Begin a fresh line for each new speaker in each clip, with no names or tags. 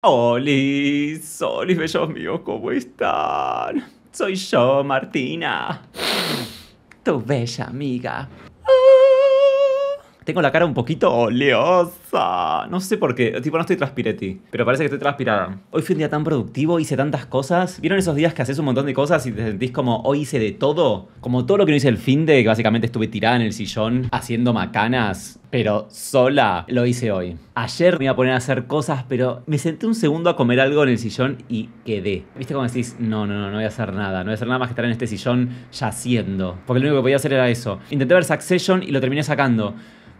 Hola, hola bellos míos, ¿cómo están? Soy yo, Martina, tu bella amiga. Tengo la cara un poquito oleosa. No sé por qué. Tipo, no estoy transpireti, pero parece que estoy transpirada. Hoy fue un día tan productivo, hice tantas cosas. ¿Vieron esos días que haces un montón de cosas y te sentís como hoy hice de todo? Como todo lo que no hice el fin de, que básicamente estuve tirada en el sillón haciendo macanas pero sola lo hice hoy. Ayer me iba a poner a hacer cosas, pero me senté un segundo a comer algo en el sillón y quedé. ¿Viste cómo decís? No, no, no, no voy a hacer nada. No voy a hacer nada más que estar en este sillón yaciendo. Porque lo único que podía hacer era eso. Intenté ver Succession y lo terminé sacando.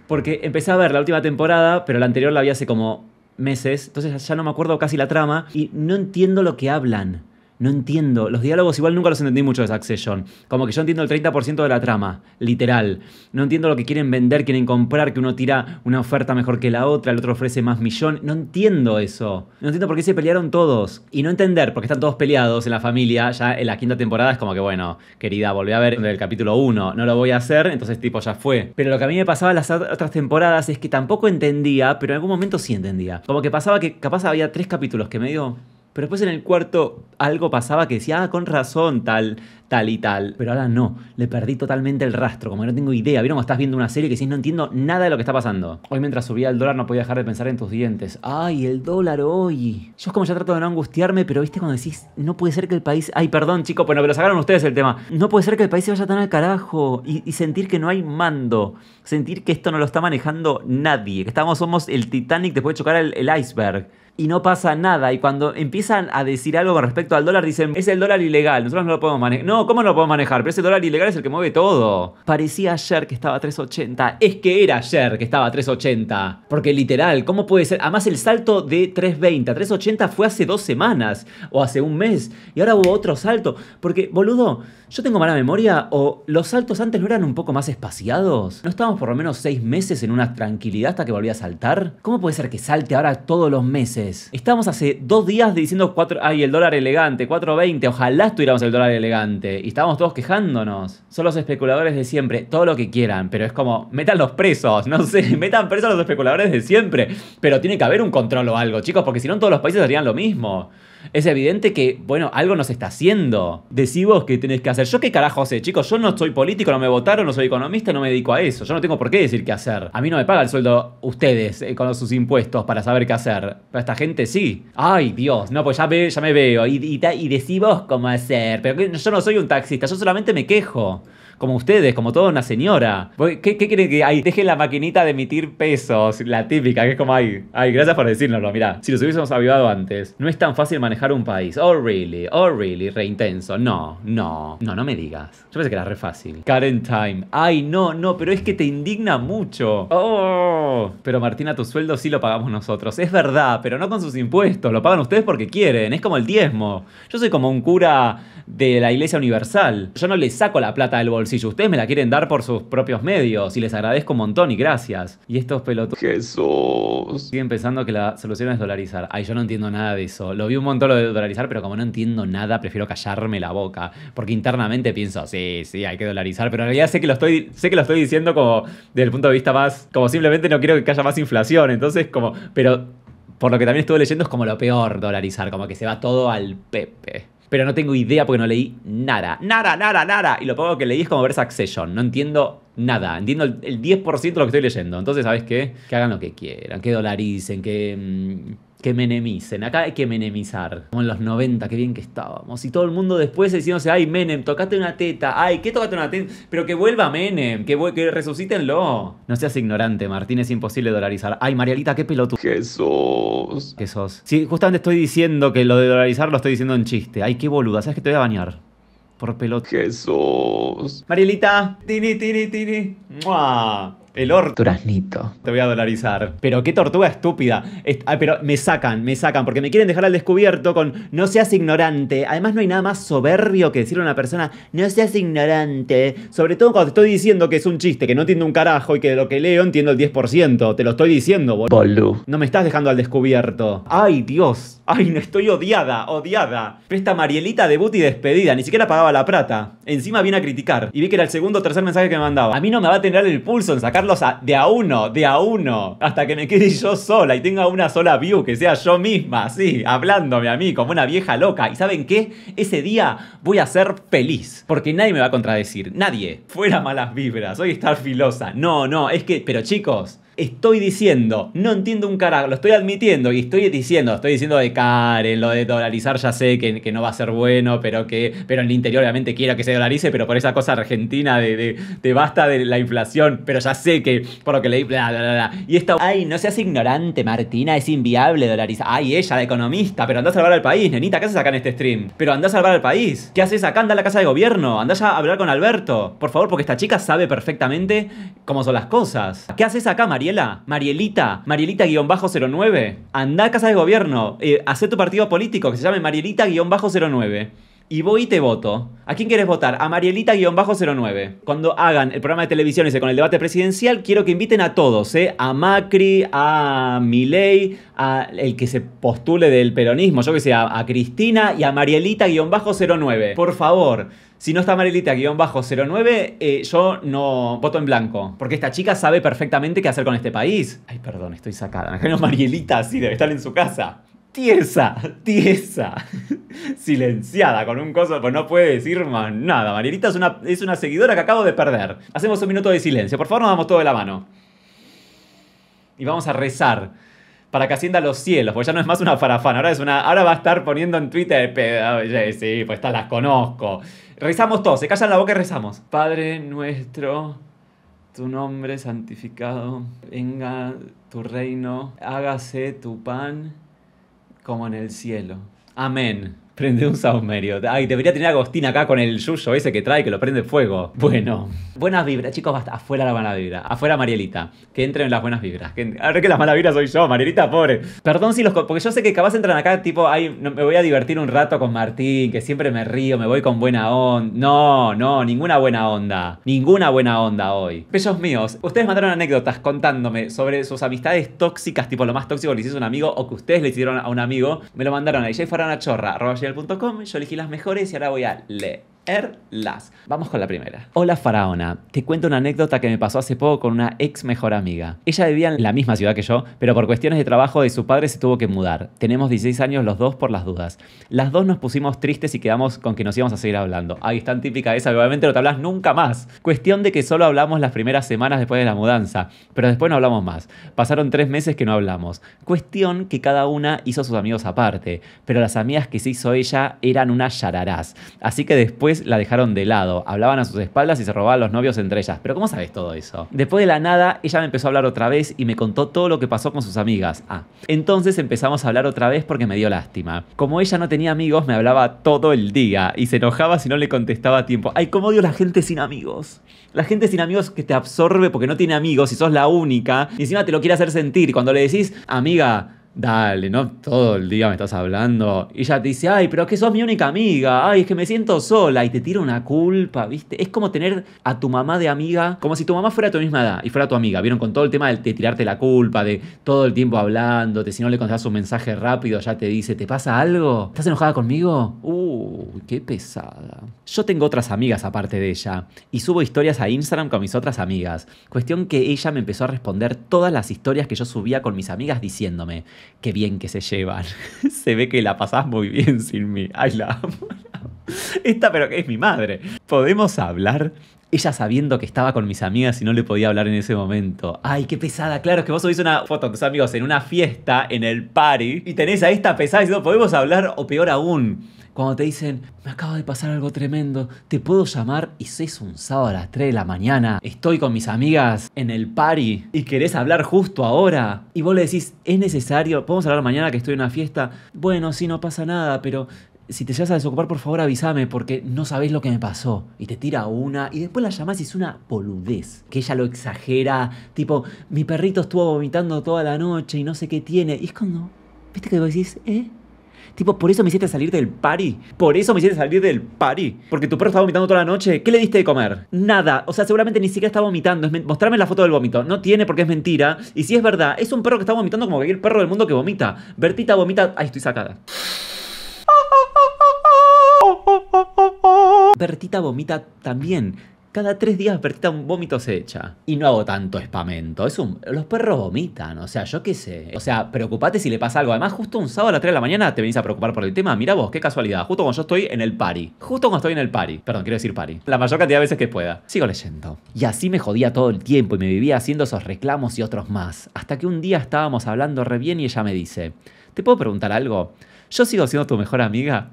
Porque empecé a ver la última temporada, pero la anterior la vi hace como meses, entonces ya no me acuerdo casi la trama y no entiendo lo que hablan no entiendo. Los diálogos igual nunca los entendí mucho de Succession. Como que yo entiendo el 30% de la trama, literal. No entiendo lo que quieren vender, quieren comprar, que uno tira una oferta mejor que la otra, el otro ofrece más millón. No entiendo eso. No entiendo por qué se pelearon todos. Y no entender, porque están todos peleados en la familia, ya en la quinta temporada es como que, bueno, querida, volví a ver el capítulo 1, no lo voy a hacer, entonces tipo ya fue. Pero lo que a mí me pasaba en las otras temporadas es que tampoco entendía, pero en algún momento sí entendía. Como que pasaba que capaz había tres capítulos que medio pero después en el cuarto algo pasaba que decía, ah, con razón, tal, tal y tal. Pero ahora no, le perdí totalmente el rastro, como no tengo idea. ¿Vieron cómo estás viendo una serie que decís, no entiendo nada de lo que está pasando? Hoy mientras subía el dólar no podía dejar de pensar en tus dientes. Ay, el dólar hoy. Yo es como ya trato de no angustiarme, pero viste cuando decís, no puede ser que el país... Ay, perdón, chicos, bueno, pero sacaron ustedes el tema. No puede ser que el país se vaya tan al carajo y, sentir que no hay mando. Sentir que esto no lo está manejando nadie, que estamos, somos el Titanic después de chocar el iceberg y no pasa nada. Y cuando empiezan a decir algo con respecto al dólar, dicen, es el dólar ilegal, nosotros no lo podemos manejar. No, ¿cómo no lo podemos manejar? Pero ese dólar ilegal es el que mueve todo. Parecía ayer que estaba a 3.80. Es que era ayer que estaba a 3.80. Porque literal, ¿cómo puede ser? Además, el salto de 3.20 3.80 fue hace dos semanas o hace un mes. Y ahora hubo otro salto. Porque, boludo, ¿Yo tengo mala memoria o los saltos antes no eran un poco más espaciados? ¿No estábamos por lo menos seis meses en una tranquilidad hasta que volví a saltar? ¿Cómo puede ser que salte ahora todos los meses? Estábamos hace dos días diciendo cuatro... ¡Ay, el dólar elegante! 4.20. Ojalá estuviéramos el dólar elegante. Y estábamos todos quejándonos. Son los especuladores de siempre. Todo lo que quieran. Pero es como, metan los presos. No sé, metan presos a los especuladores de siempre. Pero tiene que haber un control o algo, chicos. Porque si no, todos los países harían lo mismo es evidente que, bueno, algo nos está haciendo. Decí vos qué tenés que hacer. Yo qué carajo sé, chicos, yo no soy político, no me votaron, no soy economista, no me dedico a eso. Yo no tengo por qué decir qué hacer. A mí no me paga el sueldo ustedes eh, con sus impuestos para saber qué hacer. Pero esta gente sí. Ay, Dios, no, pues ya, ve, ya me veo. Y, y, y decí vos cómo hacer. Pero yo no soy un taxista, yo solamente me quejo como ustedes, como toda una señora. ¿Qué, qué creen que hay? Dejen la maquinita de emitir pesos, la típica, que es como ahí. Ay, gracias por decírnoslo, mirá. Si los hubiésemos avivado antes, no es tan fácil manejar un país. Oh, really, oh, really, Reintenso. No, no, no, no me digas. Yo pensé que era re fácil. Current time. Ay, no, no, pero es que te indigna mucho. Oh, pero Martina, tu sueldo sí lo pagamos nosotros. Es verdad, pero no con sus impuestos. Lo pagan ustedes porque quieren. Es como el diezmo. Yo soy como un cura de la Iglesia Universal. Yo no les saco la plata del bolsillo, ustedes me la quieren dar por sus propios medios y les agradezco un montón y gracias. Y estos pelotudos... Jesús. Siguen pensando que la solución es dolarizar. Ay, yo no entiendo nada de eso. Lo vi un montón lo de dolarizar, pero como no entiendo nada, prefiero callarme la boca. Porque internamente pienso, sí, sí, hay que dolarizar, pero en realidad sé que lo estoy, sé que lo estoy diciendo como desde el punto de vista más, como simplemente no quiero que haya más inflación. Entonces, como, pero por lo que también estuve leyendo, es como lo peor dolarizar, como que se va todo al pepe pero no tengo idea porque no leí nada. Nada, nada, nada. Y lo poco que leí es como ver Succession. No entiendo nada. Entiendo el, 10% de lo que estoy leyendo. Entonces, ¿sabes qué? Que hagan lo que quieran, que dolaricen, que... Mm, que menemicen. Acá hay que menemizar. Como en los 90, qué bien que estábamos. Y todo el mundo después diciéndose, ay, Menem, tocaste una teta. Ay, ¿qué tocaste una teta? Pero que vuelva Menem, que, que resucítenlo. No seas ignorante, Martín, es imposible dolarizar. Ay, Marialita, qué pelotudo. Jesús. Jesús. Sí, justamente estoy diciendo que lo de dolarizar lo estoy diciendo en chiste. Ay, qué boluda, ¿sabes que te voy a bañar? Por pelota. Jesús. Marielita. Tini, tini, tini. El orto. Te voy a dolarizar. Pero qué tortuga estúpida. Ah, pero me sacan, me sacan, porque me quieren dejar al descubierto con no seas ignorante. Además, no hay nada más soberbio que decirle a una persona, no seas ignorante. Sobre todo cuando te estoy diciendo que es un chiste, que no entiendo un carajo y que de lo que leo entiendo el 10%. Te lo estoy diciendo, boludo. No me estás dejando al descubierto. Ay, Dios. Ay, no estoy odiada, odiada. presta esta Marielita debut y despedida, ni siquiera pagaba la plata. Encima viene a criticar. Y vi que era el segundo o tercer mensaje que me mandaba. A mí no me va a tener el pulso en sacarlo de a uno, de a uno, hasta que me quede yo sola y tenga una sola view, que sea yo misma, sí, hablándome a mí como una vieja loca. ¿Y saben qué? Ese día voy a ser feliz, porque nadie me va a contradecir, nadie. Fuera malas vibras, hoy estar filosa. No, no, es que, pero chicos, estoy diciendo, no entiendo un carajo, lo estoy admitiendo y estoy diciendo, estoy diciendo de Karen, lo de dolarizar ya sé que, no va a ser bueno, pero que pero en el interior obviamente quiero que se dolarice, pero por esa cosa argentina de, de, basta de la inflación, pero ya sé que por lo que leí, bla, bla, bla, Y esta, ay, no seas ignorante, Martina, es inviable dolarizar. Ay, ella, de economista, pero anda a salvar al país, nenita, ¿qué haces acá en este stream? Pero anda a salvar al país. ¿Qué haces acá? Anda a la casa de gobierno, andá a hablar con Alberto, por favor, porque esta chica sabe perfectamente cómo son las cosas. ¿Qué haces acá, María? Mariela, Marielita, Marielita-09, anda a casa de gobierno, eh, hace tu partido político que se llame Marielita-09 y voy y te voto. ¿A quién quieres votar? A Marielita-09. Cuando hagan el programa de televisión ese con el debate presidencial, quiero que inviten a todos, ¿eh? A Macri, a Milei, a el que se postule del peronismo, yo que sé, a, Cristina y a Marielita-09. Por favor. Si no está Marielita-09, eh, yo no voto en blanco. Porque esta chica sabe perfectamente qué hacer con este país. Ay, perdón, estoy sacada. Me Marielita, sí, debe estar en su casa tiesa, tiesa, silenciada con un coso, pues no puede decir más nada. Marielita es una, es una seguidora que acabo de perder. Hacemos un minuto de silencio, por favor nos damos todo de la mano. Y vamos a rezar para que ascienda los cielos, porque ya no es más una farafana, ahora es una, ahora va a estar poniendo en Twitter, sí, pues estas las conozco. Rezamos todos, se callan la boca y rezamos. Padre nuestro, tu nombre santificado, venga tu reino, hágase tu pan como en el cielo. Amén. Prende un saumerio. Ay, debería tener a Agostín acá con el yuyo ese que trae, que lo prende fuego. Bueno. Buenas vibras, chicos, Afuera la mala vibra. Afuera Marielita. Que entren las buenas vibras. Que... Ahora que las malas vibras soy yo, Marielita, pobre. Perdón si los... Porque yo sé que capaz entran acá, tipo, ay, me voy a divertir un rato con Martín, que siempre me río, me voy con buena onda. No, no, ninguna buena onda. Ninguna buena onda hoy. Pellos míos, ustedes mandaron anécdotas contándome sobre sus amistades tóxicas, tipo lo más tóxico que le hiciste a un amigo o que ustedes le hicieron a un amigo. Me lo mandaron a DJ Farana Chorra, yo elegí las mejores y ahora voy a leer las. Vamos con la primera. Hola Faraona, te cuento una anécdota que me pasó hace poco con una ex mejor amiga. Ella vivía en la misma ciudad que yo, pero por cuestiones de trabajo de su padre se tuvo que mudar. Tenemos 16 años los dos por las dudas. Las dos nos pusimos tristes y quedamos con que nos íbamos a seguir hablando. Ahí es tan típica esa, obviamente no te hablas nunca más. Cuestión de que solo hablamos las primeras semanas después de la mudanza, pero después no hablamos más. Pasaron tres meses que no hablamos. Cuestión que cada una hizo sus amigos aparte, pero las amigas que se hizo ella eran unas yararás. Así que después la dejaron de lado, hablaban a sus espaldas y se robaban los novios entre ellas. Pero ¿cómo sabes todo eso? Después de la nada, ella me empezó a hablar otra vez y me contó todo lo que pasó con sus amigas. Ah, entonces empezamos a hablar otra vez porque me dio lástima. Como ella no tenía amigos, me hablaba todo el día y se enojaba si no le contestaba a tiempo. Ay, cómo odio la gente sin amigos. La gente sin amigos que te absorbe porque no tiene amigos y sos la única. Y encima te lo quiere hacer sentir. cuando le decís, amiga, dale, no todo el día me estás hablando. Y ella te dice, ay, pero es que sos mi única amiga, ay, es que me siento sola. Y te tira una culpa, ¿viste? Es como tener a tu mamá de amiga, como si tu mamá fuera tu misma edad y fuera tu amiga. ¿Vieron? Con todo el tema de, de tirarte la culpa, de todo el tiempo hablándote, si no le contestas un mensaje rápido, ya te dice, ¿te pasa algo? ¿Estás enojada conmigo? Uh, qué pesada. Yo tengo otras amigas aparte de ella y subo historias a Instagram con mis otras amigas. Cuestión que ella me empezó a responder todas las historias que yo subía con mis amigas diciéndome, qué bien que se llevan. se ve que la pasás muy bien sin mí. Ay, la amo. Esta, pero que es mi madre. ¿Podemos hablar ella sabiendo que estaba con mis amigas y no le podía hablar en ese momento. Ay, qué pesada. Claro, es que vos subís una foto con tus amigos en una fiesta, en el party, y tenés a esta pesada diciendo, podemos hablar, o peor aún, cuando te dicen, me acaba de pasar algo tremendo, te puedo llamar y seis un sábado a las 3 de la mañana, estoy con mis amigas en el party y querés hablar justo ahora, y vos le decís, es necesario, podemos hablar mañana que estoy en una fiesta, bueno, si no pasa nada, pero si te llegas a desocupar, por favor avísame porque no sabés lo que me pasó. Y te tira una y después la llamás y es una poludez Que ella lo exagera, tipo, mi perrito estuvo vomitando toda la noche y no sé qué tiene. Y es cuando, viste que vos decís, ¿eh? Tipo, por eso me hiciste salir del party. Por eso me hiciste salir del party. Porque tu perro estaba vomitando toda la noche. ¿Qué le diste de comer? Nada. O sea, seguramente ni siquiera está vomitando. Es mostrarme la foto del vómito. No tiene porque es mentira. Y si es verdad, es un perro que está vomitando como cualquier perro del mundo que vomita. Bertita vomita. ahí estoy sacada. Bertita vomita también. Cada tres días Bertita un vómito se echa. Y no hago tanto espamento. Es un... Los perros vomitan, o sea, yo qué sé. O sea, preocupate si le pasa algo. Además, justo un sábado a las 3 de la mañana te venís a preocupar por el tema. Mira vos, qué casualidad. Justo cuando yo estoy en el party. Justo cuando estoy en el party. Perdón, quiero decir party. La mayor cantidad de veces que pueda. Sigo leyendo. Y así me jodía todo el tiempo y me vivía haciendo esos reclamos y otros más. Hasta que un día estábamos hablando re bien y ella me dice, ¿te puedo preguntar algo? ¿Yo sigo siendo tu mejor amiga?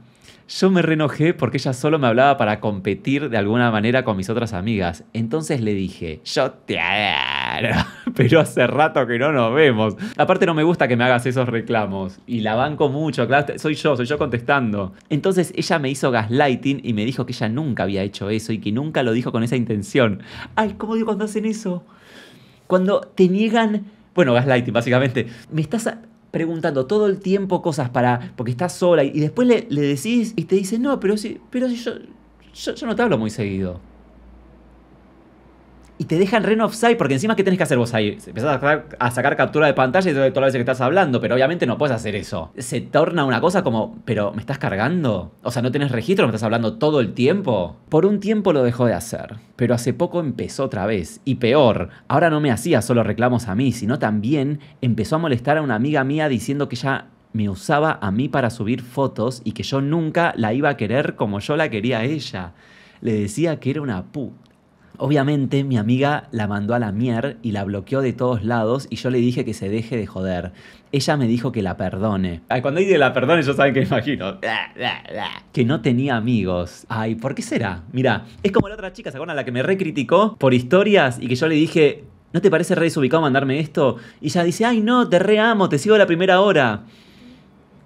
Yo me renojé porque ella solo me hablaba para competir de alguna manera con mis otras amigas. Entonces le dije, yo te adoro, pero hace rato que no nos vemos. Aparte no me gusta que me hagas esos reclamos. Y la banco mucho, claro, soy yo, soy yo contestando. Entonces ella me hizo gaslighting y me dijo que ella nunca había hecho eso y que nunca lo dijo con esa intención. Ay, ¿cómo digo cuando hacen eso? Cuando te niegan... Bueno, gaslighting, básicamente. Me estás preguntando todo el tiempo cosas para. porque estás sola y, después le, le, decís y te dice, no, pero si, pero si yo, yo, yo no te hablo muy seguido y te dejan Reno offside, porque encima, ¿qué tenés que hacer vos ahí? Empezás a sacar, captura de pantalla y todas las veces que estás hablando, pero obviamente no puedes hacer eso. Se torna una cosa como, pero ¿me estás cargando? O sea, ¿no tenés registro? ¿Me estás hablando todo el tiempo? Por un tiempo lo dejó de hacer, pero hace poco empezó otra vez. Y peor, ahora no me hacía solo reclamos a mí, sino también empezó a molestar a una amiga mía diciendo que ya me usaba a mí para subir fotos y que yo nunca la iba a querer como yo la quería a ella. Le decía que era una puta Obviamente mi amiga la mandó a la mier y la bloqueó de todos lados y yo le dije que se deje de joder. Ella me dijo que la perdone. Ay, cuando hay la perdone yo saben que imagino. Que no tenía amigos. Ay, ¿por qué será? Mira, es como la otra chica, ¿se acuerdan? La que me recriticó por historias y que yo le dije, ¿no te parece re desubicado mandarme esto? Y ella dice, ay no, te re amo, te sigo la primera hora.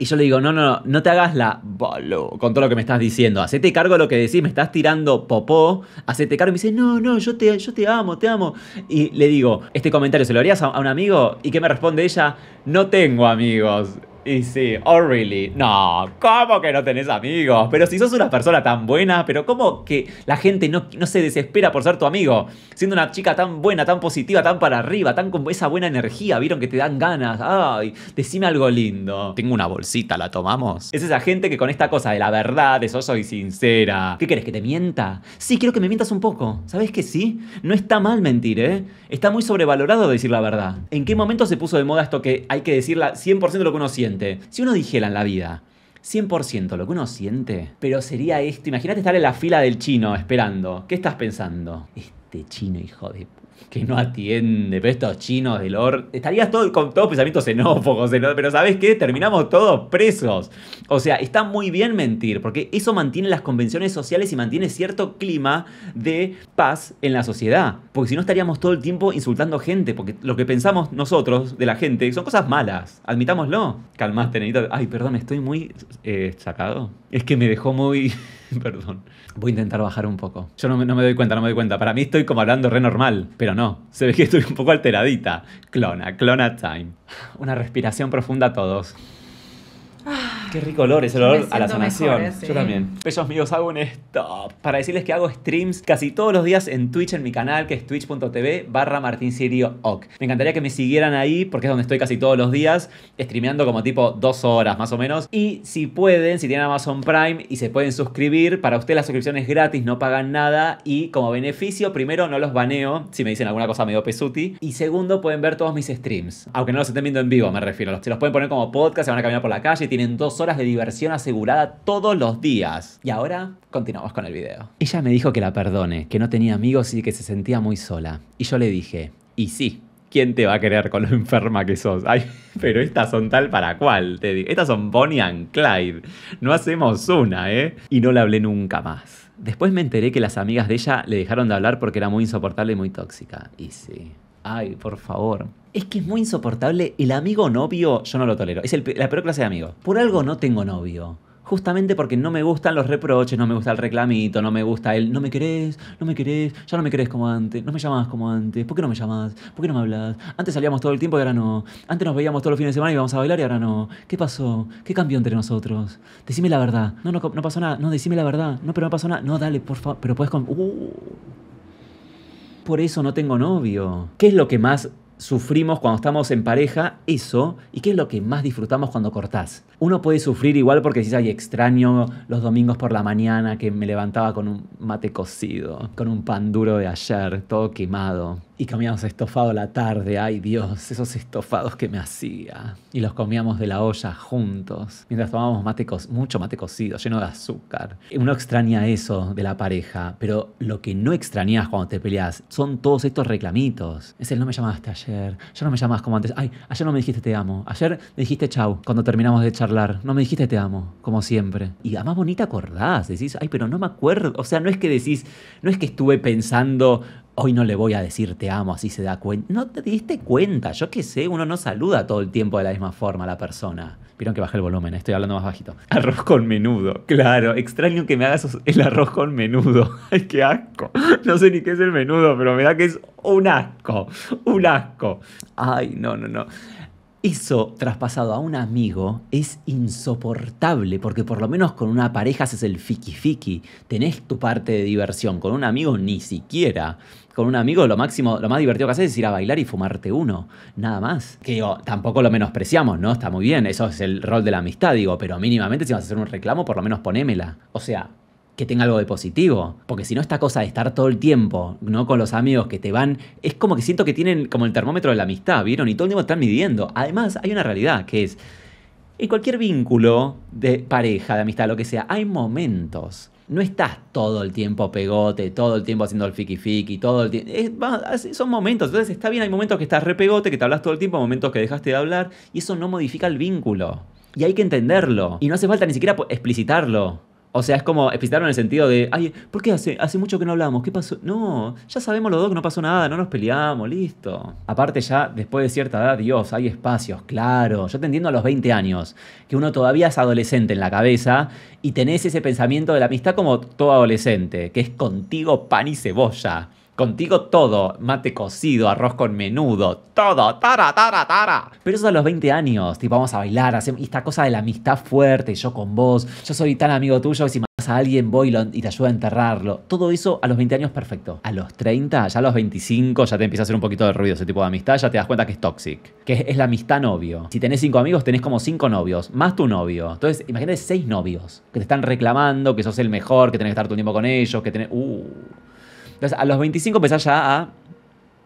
Y yo le digo, no, no, no, no te hagas la boludo con todo lo que me estás diciendo. Hacete cargo de lo que decís, me estás tirando popó. Hacete cargo. Y me dice, no, no, yo te, yo te amo, te amo. Y le digo, ¿este comentario se lo harías a un amigo? ¿Y qué me responde ella? No tengo amigos. Y sí, oh really, no, ¿cómo que no tenés amigos? Pero si sos una persona tan buena, pero ¿cómo que la gente no, no se desespera por ser tu amigo? Siendo una chica tan buena, tan positiva, tan para arriba, tan con esa buena energía, vieron que te dan ganas, ay, decime algo lindo. Tengo una bolsita, ¿la tomamos? Es esa gente que con esta cosa de la verdad, de eso soy sincera. ¿Qué querés, que te mienta? Sí, quiero que me mientas un poco. ¿Sabes qué sí? No está mal mentir, ¿eh? Está muy sobrevalorado decir la verdad. ¿En qué momento se puso de moda esto que hay que decirla 100% lo que uno siente? Si uno dijera en la vida, 100% lo que uno siente, pero sería esto. Imagínate estar en la fila del chino esperando. ¿Qué estás pensando? Este chino, hijo de que no atiende, pero estos chinos de or... Estarías todo, con todos pensamientos xenófobos, pero ¿sabes qué? Terminamos todos presos. O sea, está muy bien mentir, porque eso mantiene las convenciones sociales y mantiene cierto clima de paz en la sociedad. Porque si no estaríamos todo el tiempo insultando gente, porque lo que pensamos nosotros de la gente son cosas malas, admitámoslo. Calmaste, necesito. Ay, perdón, estoy muy eh, sacado. Es que me dejó muy... Perdón. Voy a intentar bajar un poco. Yo no me, doy cuenta, no me doy cuenta. Para mí estoy como hablando re normal, pero no. Se ve que estoy un poco alteradita. Clona, clona time. Una respiración profunda a todos. Ah. Qué rico olor, es el olor a la sanación. Yo también. Bellos amigos hago un stop para decirles que hago streams casi todos los días en Twitch, en mi canal, que es twitch.tv barra martinsirio.oc. Me encantaría que me siguieran ahí, porque es donde estoy casi todos los días, streameando como tipo dos horas más o menos. Y si pueden, si tienen Amazon Prime y se pueden suscribir, para ustedes la suscripción es gratis, no pagan nada. Y como beneficio, primero, no los baneo, si me dicen alguna cosa medio pesuti. Y segundo, pueden ver todos mis streams. Aunque no los estén viendo en vivo, me refiero. Se los pueden poner como podcast, se van a caminar por la calle, tienen dos horas de diversión asegurada todos los días. Y ahora continuamos con el video. Ella me dijo que la perdone, que no tenía amigos y que se sentía muy sola. Y yo le dije, y sí, ¿quién te va a querer con lo enferma que sos? Ay, pero estas son tal para cual, te digo. Estas son Bonnie and Clyde. No hacemos una, ¿eh? Y no la hablé nunca más. Después me enteré que las amigas de ella le dejaron de hablar porque era muy insoportable y muy tóxica. Y sí. Ay, por favor. Es que es muy insoportable. El amigo novio, yo no lo tolero. Es el, la peor clase de amigo. Por algo no tengo novio. Justamente porque no me gustan los reproches, no me gusta el reclamito, no me gusta el no me querés, no me querés, ya no me querés como antes, no me llamás como antes, ¿por qué no me llamás? ¿Por qué no me hablas? Antes salíamos todo el tiempo y ahora no. Antes nos veíamos todos los fines de semana y íbamos a bailar y ahora no. ¿Qué pasó? ¿Qué cambió entre nosotros? Decime la verdad. No, no, no pasó nada. No, decime la verdad. No, pero no pasó nada. No, dale, por favor. Pero puedes... Con uh por eso no tengo novio. ¿Qué es lo que más sufrimos cuando estamos en pareja? Eso. ¿Y qué es lo que más disfrutamos cuando cortás? Uno puede sufrir igual porque si ay, extraño los domingos por la mañana que me levantaba con un mate cocido, con un pan duro de ayer, todo quemado y comíamos estofado la tarde, ay Dios, esos estofados que me hacía. Y los comíamos de la olla juntos, mientras tomábamos mate mucho mate cocido, lleno de azúcar. Uno extraña eso de la pareja, pero lo que no extrañas cuando te peleas son todos estos reclamitos. Es el no me llamaste ayer, ya no me llamas como antes, ay, ayer no me dijiste te amo, ayer me dijiste chau cuando terminamos de charlar, no me dijiste te amo, como siempre. Y además bonita acordás, decís, ay, pero no me acuerdo. O sea, no es que decís, no es que estuve pensando hoy no le voy a decir te amo, así se da cuenta. No te diste cuenta, yo qué sé, uno no saluda todo el tiempo de la misma forma a la persona. Vieron que baje el volumen, eh, estoy hablando más bajito. Arroz con menudo, claro, extraño que me hagas el arroz con menudo. Ay, qué asco. No sé ni qué es el menudo, pero me da que es un asco, un asco. Ay, no, no, no. Eso traspasado a un amigo es insoportable, porque por lo menos con una pareja haces el fiki fiki, tenés tu parte de diversión, con un amigo ni siquiera. Con un amigo lo máximo, lo más divertido que haces es ir a bailar y fumarte uno, nada más. Que digo, tampoco lo menospreciamos, ¿no? Está muy bien, eso es el rol de la amistad, digo, pero mínimamente si vas a hacer un reclamo, por lo menos ponémela. O sea, que tenga algo de positivo. Porque si no, esta cosa de estar todo el tiempo, ¿no? Con los amigos que te van. Es como que siento que tienen como el termómetro de la amistad, ¿vieron? Y todo el tiempo están midiendo. Además, hay una realidad que es. En cualquier vínculo de pareja, de amistad, lo que sea, hay momentos. No estás todo el tiempo pegote, todo el tiempo haciendo el fiki fiki, todo el tiempo. son momentos. Entonces está bien, hay momentos que estás re pegote, que te hablas todo el tiempo, momentos que dejaste de hablar, y eso no modifica el vínculo. Y hay que entenderlo. Y no hace falta ni siquiera explicitarlo. O sea, es como explicarlo en el sentido de, ay, ¿por qué hace, hace mucho que no hablamos? ¿Qué pasó? No, ya sabemos los dos que no pasó nada, no nos peleamos, listo. Aparte ya, después de cierta edad, Dios, hay espacios, claro. Yo te entiendo a los 20 años, que uno todavía es adolescente en la cabeza y tenés ese pensamiento de la amistad como todo adolescente, que es contigo pan y cebolla. Contigo todo, mate cocido, arroz con menudo, todo, tara, tara, tara. Pero eso a los 20 años, tipo, vamos a bailar, hacemos esta cosa de la amistad fuerte, yo con vos, yo soy tan amigo tuyo que si matas a alguien voy y te ayudo a enterrarlo. Todo eso a los 20 años perfecto. A los 30, ya a los 25, ya te empieza a hacer un poquito de ruido ese tipo de amistad, ya te das cuenta que es toxic, que es la amistad novio. Si tenés cinco amigos, tenés como cinco novios, más tu novio. Entonces, imagínate seis novios que te están reclamando, que sos el mejor, que tenés que estar tu tiempo con ellos, que tenés... Uh. Entonces, a los 25 empezás ya a.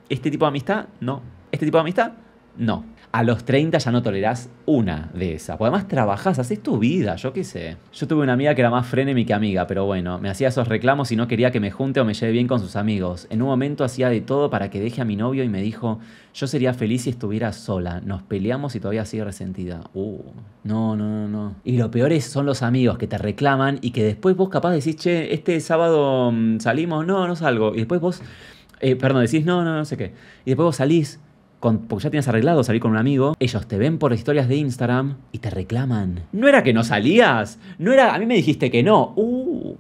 Este tipo de amistad, no. Este tipo de amistad, no. A los 30 ya no tolerás una de esas. Porque además trabajás, haces tu vida, yo qué sé. Yo tuve una amiga que era más frenemy que amiga, pero bueno, me hacía esos reclamos y no quería que me junte o me lleve bien con sus amigos. En un momento hacía de todo para que deje a mi novio y me dijo, yo sería feliz si estuviera sola. Nos peleamos y todavía sigue resentida. Uh, no, no, no, no. Y lo peor es, son los amigos que te reclaman y que después vos capaz decís, che, este sábado mm, salimos, no, no salgo. Y después vos... Eh, perdón, decís no, no, no sé qué. Y después vos salís porque ya tienes arreglado salir con un amigo, ellos te ven por historias de Instagram y te reclaman. No era que no salías, no era, a mí me dijiste que no. Uh.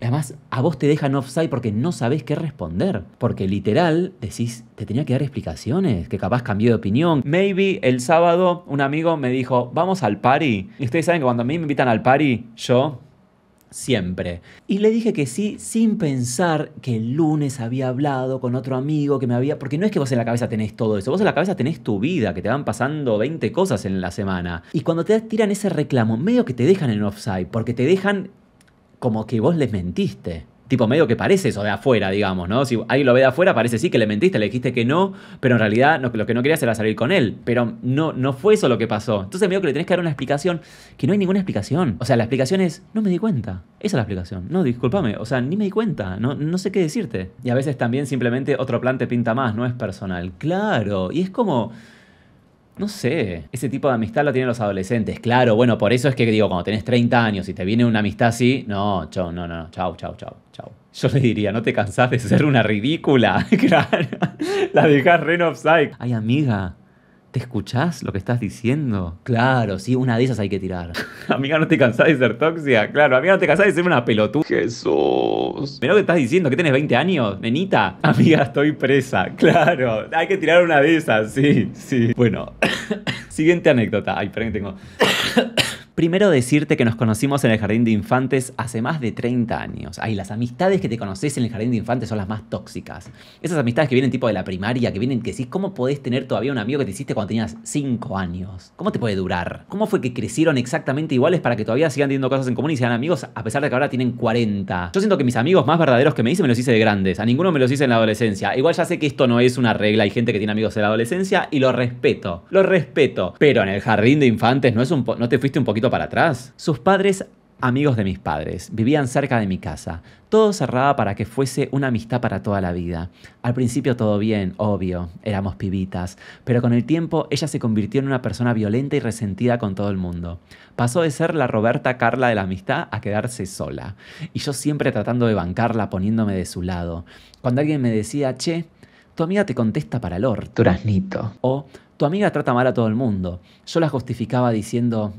Además, a vos te dejan offside porque no sabés qué responder. Porque literal decís, te tenía que dar explicaciones, que capaz cambié de opinión. Maybe el sábado un amigo me dijo, vamos al party. Y ustedes saben que cuando a mí me invitan al party, yo siempre. Y le dije que sí, sin pensar que el lunes había hablado con otro amigo que me había... Porque no es que vos en la cabeza tenés todo eso, vos en la cabeza tenés tu vida, que te van pasando 20 cosas en la semana. Y cuando te tiran ese reclamo, medio que te dejan en offside, porque te dejan como que vos les mentiste tipo medio que parece eso de afuera, digamos, ¿no? Si alguien lo ve de afuera, parece sí que le mentiste, le dijiste que no, pero en realidad no, lo que no querías era salir con él. Pero no, no fue eso lo que pasó. Entonces medio que le tenés que dar una explicación, que no hay ninguna explicación. O sea, la explicación es, no me di cuenta. Esa es la explicación. No, discúlpame, o sea, ni me di cuenta, no, no sé qué decirte. Y a veces también simplemente otro plan te pinta más, no es personal. Claro, y es como no sé, ese tipo de amistad lo tienen los adolescentes. Claro, bueno, por eso es que digo, cuando tenés 30 años y te viene una amistad así, no, chau, no, no, chau, chau, chau, chau. Yo le diría, no te cansás de ser una ridícula. claro, la dejás re offside. Ay, amiga, Escuchas escuchás lo que estás diciendo? Claro, sí, una de esas hay que tirar. amiga, no te cansás de ser toxia, Claro, amiga, no te cansás de ser una pelotuda. Jesús. Mirá lo que estás diciendo, que tienes 20 años, nenita. Amiga, estoy presa. Claro, hay que tirar una de esas, sí, sí. Bueno, siguiente anécdota. Ay, espera que tengo. Primero decirte que nos conocimos en el jardín de infantes hace más de 30 años. Ay, las amistades que te conoces en el jardín de infantes son las más tóxicas. Esas amistades que vienen tipo de la primaria, que vienen que decís, ¿cómo podés tener todavía un amigo que te hiciste cuando tenías 5 años? ¿Cómo te puede durar? ¿Cómo fue que crecieron exactamente iguales para que todavía sigan teniendo cosas en común y sean amigos a pesar de que ahora tienen 40? Yo siento que mis amigos más verdaderos que me hice me los hice de grandes. A ninguno me los hice en la adolescencia. Igual ya sé que esto no es una regla. Hay gente que tiene amigos en la adolescencia y lo respeto. Lo respeto. Pero en el jardín de infantes no, es un no te fuiste un poquito para atrás. Sus padres amigos de mis padres, vivían cerca de mi casa. Todo cerraba para que fuese una amistad para toda la vida. Al principio todo bien, obvio, éramos pibitas, pero con el tiempo ella se convirtió en una persona violenta y resentida con todo el mundo. Pasó de ser la Roberta Carla de la amistad a quedarse sola, y yo siempre tratando de bancarla poniéndome de su lado. Cuando alguien me decía, che, tu amiga te contesta para el orto. Duraznito. O, tu amiga trata mal a todo el mundo. Yo la justificaba diciendo,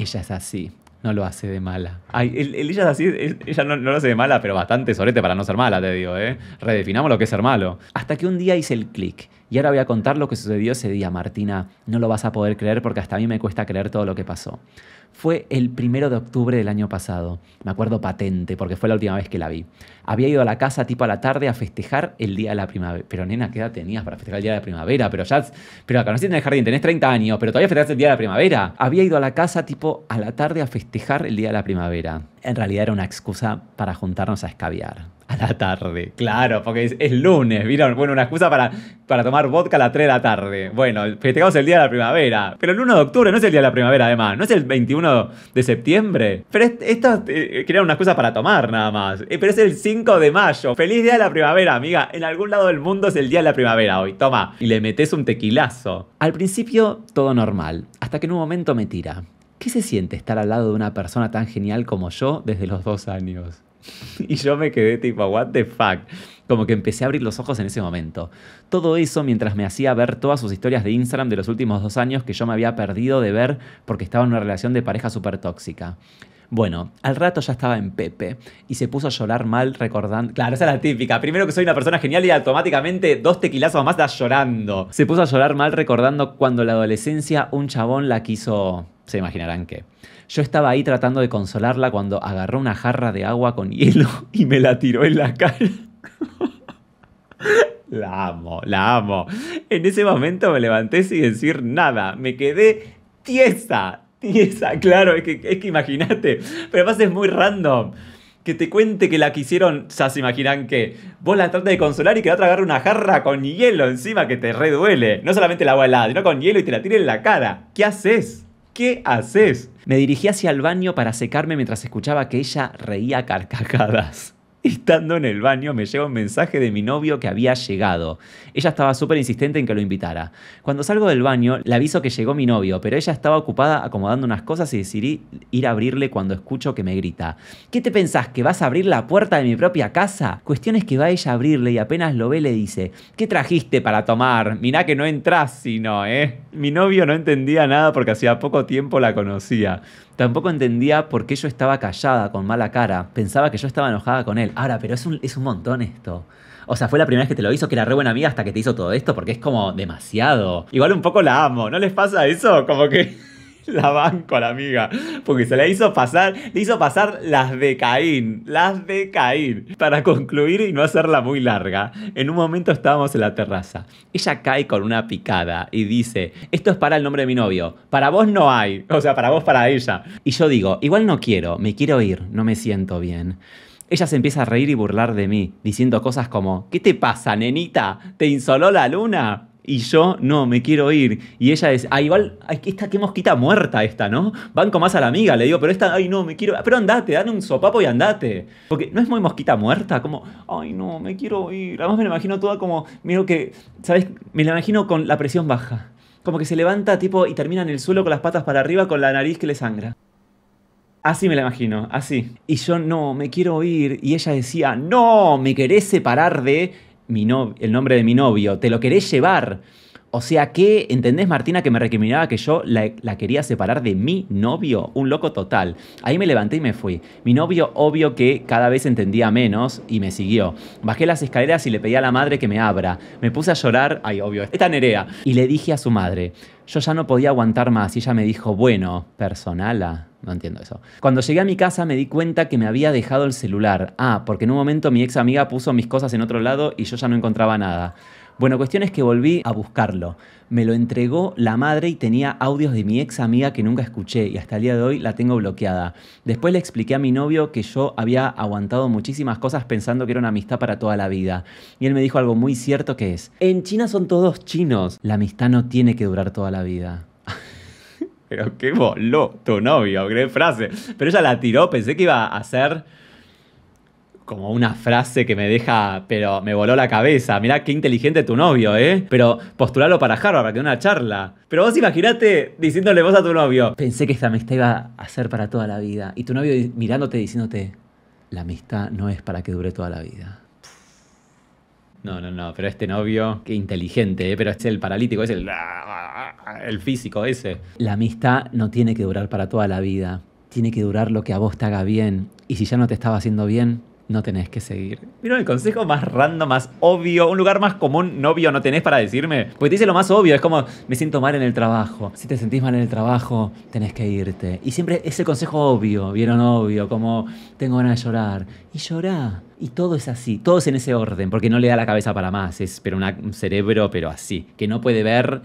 ella es así, no lo hace de mala. Ay, el, ella es así, ella no, lo hace de mala, pero bastante sorete para no ser mala, te digo, ¿eh? Redefinamos lo que es ser malo. Hasta que un día hice el clic. Y ahora voy a contar lo que sucedió ese día, Martina. No lo vas a poder creer porque hasta a mí me cuesta creer todo lo que pasó fue el primero de octubre del año pasado. Me acuerdo patente, porque fue la última vez que la vi. Había ido a la casa tipo a la tarde a festejar el día de la primavera. Pero nena, ¿qué edad tenías para festejar el día de la primavera? Pero ya, pero no en el jardín, tenés 30 años, pero todavía festejaste el día de la primavera. Había ido a la casa tipo a la tarde a festejar el día de la primavera. En realidad era una excusa para juntarnos a escabiar la tarde. Claro, porque es, lunes, ¿vieron? Bueno, una excusa para, para tomar vodka a las 3 de la tarde. Bueno, festejamos el día de la primavera. Pero el 1 de octubre no es el día de la primavera, además. No es el 21 de septiembre. Pero esto eh, una excusa para tomar, nada más. Eh, pero es el 5 de mayo. ¡Feliz día de la primavera, amiga! En algún lado del mundo es el día de la primavera hoy. Toma. Y le metes un tequilazo. Al principio, todo normal. Hasta que en un momento me tira. ¿Qué se siente estar al lado de una persona tan genial como yo desde los dos años? Y yo me quedé tipo, what the fuck. Como que empecé a abrir los ojos en ese momento. Todo eso mientras me hacía ver todas sus historias de Instagram de los últimos dos años que yo me había perdido de ver porque estaba en una relación de pareja súper tóxica. Bueno, al rato ya estaba en Pepe y se puso a llorar mal recordando. Claro, esa es la típica. Primero que soy una persona genial y automáticamente dos tequilazos más estás llorando. Se puso a llorar mal recordando cuando la adolescencia un chabón la quiso se imaginarán que. Yo estaba ahí tratando de consolarla cuando agarró una jarra de agua con hielo y me la tiró en la cara. la amo, la amo. En ese momento me levanté sin decir nada. Me quedé tiesa, tiesa, claro, es que, es que imagínate. Pero además es muy random que te cuente que la quisieron, ya se imaginan que vos la tratas de consolar y que la otra agarra una jarra con hielo encima que te reduele. No solamente la agua helada, sino con hielo y te la tira en la cara. ¿Qué haces? ¿Qué haces? Me dirigí hacia el baño para secarme mientras escuchaba que ella reía carcajadas. Estando en el baño me llega un mensaje de mi novio que había llegado. Ella estaba súper insistente en que lo invitara. Cuando salgo del baño le aviso que llegó mi novio, pero ella estaba ocupada acomodando unas cosas y decidí ir a abrirle cuando escucho que me grita. ¿Qué te pensás? ¿Que vas a abrir la puerta de mi propia casa? Cuestión es que va ella a abrirle y apenas lo ve le dice, ¿qué trajiste para tomar? Mirá que no entras sino, ¿eh? Mi novio no entendía nada porque hacía poco tiempo la conocía. Tampoco entendía por qué yo estaba callada, con mala cara. Pensaba que yo estaba enojada con él. Ahora, pero es un, montón esto. O sea, fue la primera vez que te lo hizo, que era re buena amiga hasta que te hizo todo esto, porque es como demasiado. Igual un poco la amo, ¿no les pasa eso? Como que la banco a la amiga. Porque se la hizo pasar, le hizo pasar las de Caín, las de Caín. Para concluir y no hacerla muy larga, en un momento estábamos en la terraza. Ella cae con una picada y dice, esto es para el nombre de mi novio, para vos no hay, o sea, para vos, para ella. Y yo digo, igual no quiero, me quiero ir, no me siento bien. Ella se empieza a reír y burlar de mí, diciendo cosas como, ¿qué te pasa, nenita? ¿Te insoló la luna? Y yo, no, me quiero ir. Y ella es, ah, igual, esta, qué mosquita muerta esta, ¿no? Van Banco más a la amiga, le digo, pero esta, ay, no, me quiero, pero andate, dale un sopapo y andate. Porque no es muy mosquita muerta, como, ay, no, me quiero ir. Además me la imagino toda como, miro que, ¿sabes? Me la imagino con la presión baja. Como que se levanta tipo y termina en el suelo con las patas para arriba con la nariz que le sangra. Así me la imagino, así. Y yo no, me quiero ir. Y ella decía, no, me querés separar de mi no, el nombre de mi novio, te lo querés llevar. O sea que, ¿entendés Martina que me recriminaba que yo la, la, quería separar de mi novio? Un loco total. Ahí me levanté y me fui. Mi novio obvio que cada vez entendía menos y me siguió. Bajé las escaleras y le pedí a la madre que me abra. Me puse a llorar, ay obvio, esta nerea. Y le dije a su madre, yo ya no podía aguantar más y ella me dijo, bueno, personala no entiendo eso. Cuando llegué a mi casa me di cuenta que me había dejado el celular. Ah, porque en un momento mi ex amiga puso mis cosas en otro lado y yo ya no encontraba nada. Bueno, cuestión es que volví a buscarlo. Me lo entregó la madre y tenía audios de mi ex amiga que nunca escuché y hasta el día de hoy la tengo bloqueada. Después le expliqué a mi novio que yo había aguantado muchísimas cosas pensando que era una amistad para toda la vida. Y él me dijo algo muy cierto que es, en China son todos chinos, la amistad no tiene que durar toda la vida. Pero qué voló tu novio, qué frase. Pero ella la tiró, pensé que iba a ser como una frase que me deja, pero me voló la cabeza. Mirá qué inteligente tu novio, ¿eh? Pero postularlo para Harvard, para que una charla. Pero vos imagínate diciéndole vos a tu novio. Pensé que esta amistad iba a ser para toda la vida. Y tu novio mirándote diciéndote, la amistad no es para que dure toda la vida. No, no, no, pero este novio, qué inteligente, eh, pero este es el paralítico, es el, el físico ese. La amistad no tiene que durar para toda la vida, tiene que durar lo que a vos te haga bien. Y si ya no te estaba haciendo bien, no tenés que seguir. ¿Vieron el consejo más random, más obvio? Un lugar más común, novio, no tenés para decirme. Porque te dice lo más obvio, es como, me siento mal en el trabajo. Si te sentís mal en el trabajo, tenés que irte. Y siempre es el consejo obvio, ¿vieron? Obvio, como, tengo ganas de llorar. Y llorá. Y todo es así, todo es en ese orden, porque no le da la cabeza para más. Es pero un cerebro, pero así. Que no puede ver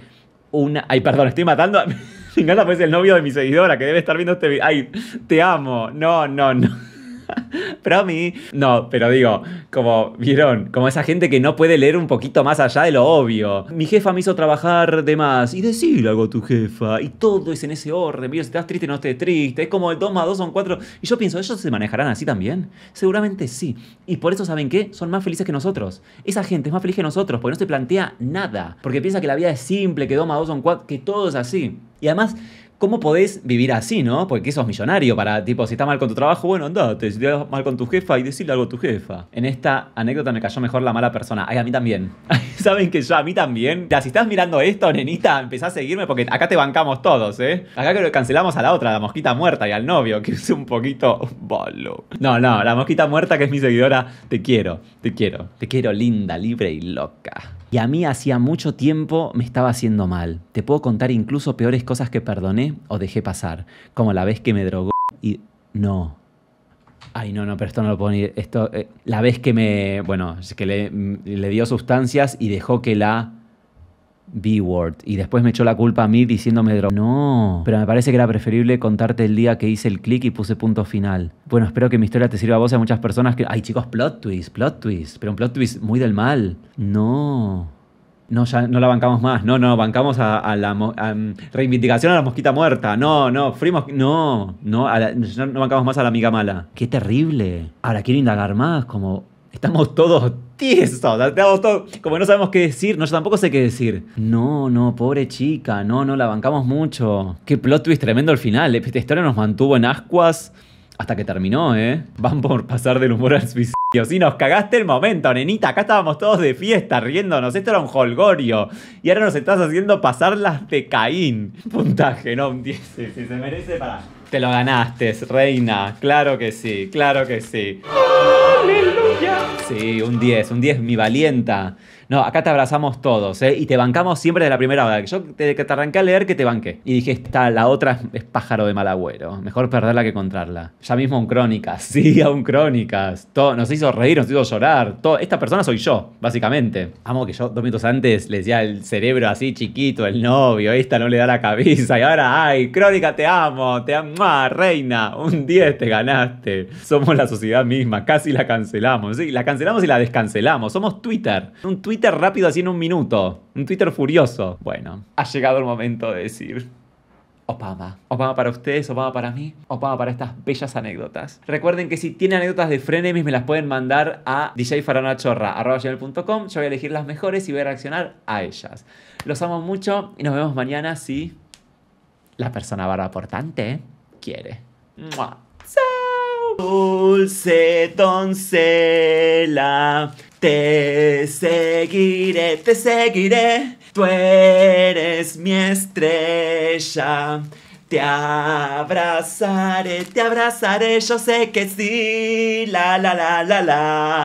una... Ay, perdón, estoy matando... A... pues el novio de mi seguidora que debe estar viendo este video. Ay, te amo. No, no, no. pero a mí No, pero digo, como vieron, como esa gente que no puede leer un poquito más allá de lo obvio. Mi jefa me hizo trabajar de más. Y decir algo a tu jefa. Y todo es en ese orden. Mira, si estás triste, no estés triste. Es como el 2 más 2 son 4. Y yo pienso, ¿ellos se manejarán así también? Seguramente sí. Y por eso, ¿saben qué? Son más felices que nosotros. Esa gente es más feliz que nosotros porque no se plantea nada. Porque piensa que la vida es simple, que 2 más 2 son 4, que todo es así. Y además, ¿Cómo podés vivir así, no? Porque sos millonario para, tipo, si está mal con tu trabajo, bueno, andate. Si te mal con tu jefa y decirle algo a tu jefa. En esta anécdota me cayó mejor la mala persona. Ay, a mí también. Saben que yo, a mí también. Ya, si estás mirando esto, nenita, empezá a seguirme porque acá te bancamos todos, ¿eh? Acá creo que cancelamos a la otra, la mosquita muerta y al novio, que es un poquito balo. No, no, la mosquita muerta que es mi seguidora, te quiero, te quiero, te quiero linda, libre y loca y a mí hacía mucho tiempo me estaba haciendo mal. Te puedo contar incluso peores cosas que perdoné o dejé pasar, como la vez que me drogó y no. Ay, no, no, pero esto no lo puedo ni... Esto, eh, la vez que me... Bueno, que le dio sustancias y dejó que la B-Word. Y después me echó la culpa a mí diciéndome No, pero me parece que era preferible contarte el día que hice el clic y puse punto final. Bueno, espero que mi historia te sirva a vos y a muchas personas que. Ay, chicos, plot twist, plot twist. Pero un plot twist muy del mal. No. No, ya no la bancamos más. No, no, bancamos a, la mm, reivindicación a la mosquita muerta. No, no, fuimos No, no, no, no bancamos más a la amiga mala. Qué terrible. Ahora quiero indagar más, como Estamos todos tiesos, estamos todos, como no sabemos qué decir, no, yo tampoco sé qué decir. No, no, pobre chica, no, no, la bancamos mucho. Qué plot twist tremendo al final, eh. esta historia nos mantuvo en ascuas hasta que terminó, ¿eh? Van por pasar del humor al suicidio. Si nos cagaste el momento, nenita, acá estábamos todos de fiesta riéndonos, esto era un holgorio. Y ahora nos estás haciendo pasar las de Caín. Puntaje, no, un 10, si se merece para... Te lo ganaste, reina, claro que sí, claro que sí. ¡Aleluya! Sí, un 10, un 10, mi valienta no, acá te abrazamos todos, ¿eh? Y te bancamos siempre de la primera hora. Yo te, que te arranqué a leer que te banqué. Y dije, está, la otra es pájaro de mal Mejor perderla que encontrarla. Ya mismo un crónicas, sí, aún crónicas. Todo, nos hizo reír, nos hizo llorar. Todo, esta persona soy yo, básicamente. Amo que yo dos minutos antes le decía el cerebro así chiquito, el novio, esta no le da la cabeza. Y ahora, ay, crónica, te amo, te amo, reina. Un 10 te ganaste. Somos la sociedad misma, casi la cancelamos. Sí, la cancelamos y la descancelamos. Somos Twitter. Un Twitter Twitter rápido así en un minuto. Un Twitter furioso. Bueno, ha llegado el momento de decir... Obama. Obama para ustedes, Obama para mí, Obama para estas bellas anécdotas. Recuerden que si tienen anécdotas de frenemies me las pueden mandar a djfaranachorra.com. Yo voy a elegir las mejores y voy a reaccionar a ellas. Los amo mucho y nos vemos mañana si la persona barba portante quiere. ¡Mua! ¡Chao! Dulce toncela. Te seguiré, te seguiré, tú eres mi estrella. Te abrazaré, te abrazaré, yo sé que sí, la la la la la.